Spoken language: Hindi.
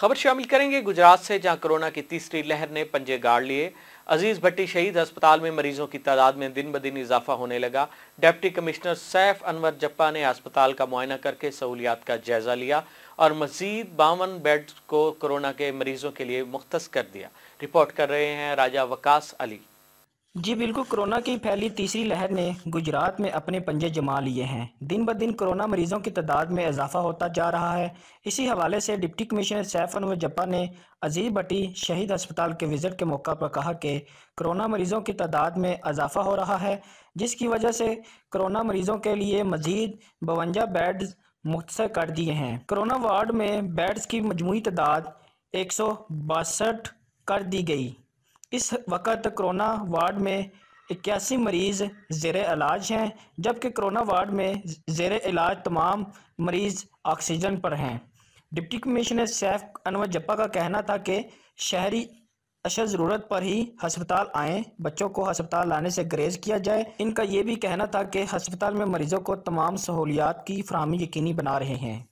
खबर शामिल करेंगे गुजरात से जहां कोरोना की तीसरी लहर ने पंजे गाड़ लिए अजीज भट्टी शहीद अस्पताल में मरीजों की तादाद में दिन ब दिन इजाफा होने लगा डिप्टी कमिश्नर सैफ अनवर जप्पा ने अस्पताल का मुआयना करके सहूलियात का जायजा लिया और मजीद बावन बेड को कोरोना के मरीजों के लिए मुख्त कर दिया रिपोर्ट कर रहे हैं राजा वकास अली जी बिल्कुल कोरोना की फैली तीसरी लहर ने गुजरात में अपने पंजे जमा लिए हैं दिन ब दिन कोरोना मरीजों की तादाद में इजाफा होता जा रहा है इसी हवाले से डिप्टी कमिश्नर सैफ अनवर जप्पा ने अजीब भट्टी शहीद अस्पताल के विजिट के मौका पर कहा कि कोरोना मरीजों की तादाद में इजाफा हो रहा है जिसकी वजह से कोरोना मरीजों के लिए मजीद बवंजा बेड मुख्तर कर दिए हैं कोरोना वार्ड में बेड्स की मजमू तादाद एक सौ बासठ कर दी गई इस वक्त कोरोना वार्ड में इक्यासी मरीज़ जेर इलाज हैं जबकि कोरोना वार्ड में जेर इलाज तमाम मरीज़ ऑक्सीजन पर हैं डिप्टी कमिश्नर सैफ अनवर जप्पा का कहना था कि शहरी अशद ज़रूरत पर ही हस्पताल आएँ बच्चों को हस्पताल लाने से ग्रेज किया जाए इनका ये भी कहना था कि हस्पताल में मरीज़ों को तमाम सहूलियात की फ्राहमी यकीनी बना रहे हैं